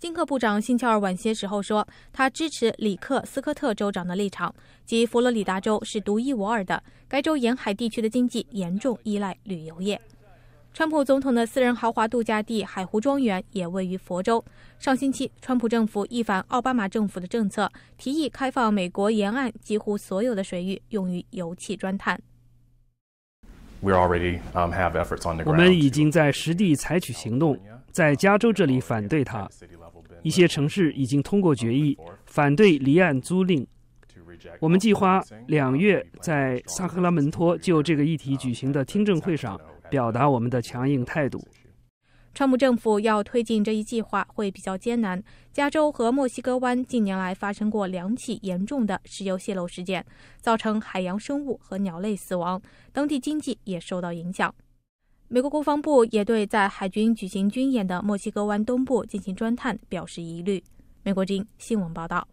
金克部长星期二晚些时候说，他支持里克斯科特州长的立场，即佛罗里达州是独一无二的。该州沿海地区的经济严重依赖旅游业。川普总统的私人豪华度假地海湖庄园也位于佛州。上星期，川普政府一反奥巴马政府的政策，提议开放美国沿岸几乎所有的水域用于油气钻探。我们已经在实地采取行动。在加州这里反对它，一些城市已经通过决议反对离岸租赁。我们计划两月在萨克拉门托就这个议题举行的听证会上表达我们的强硬态度。川普政府要推进这一计划会比较艰难。加州和墨西哥湾近年来发生过两起严重的石油泄漏事件，造成海洋生物和鸟类死亡，当地经济也受到影响。美国国防部也对在海军举行军演的墨西哥湾东部进行钻探表示疑虑。美国之音新闻报道。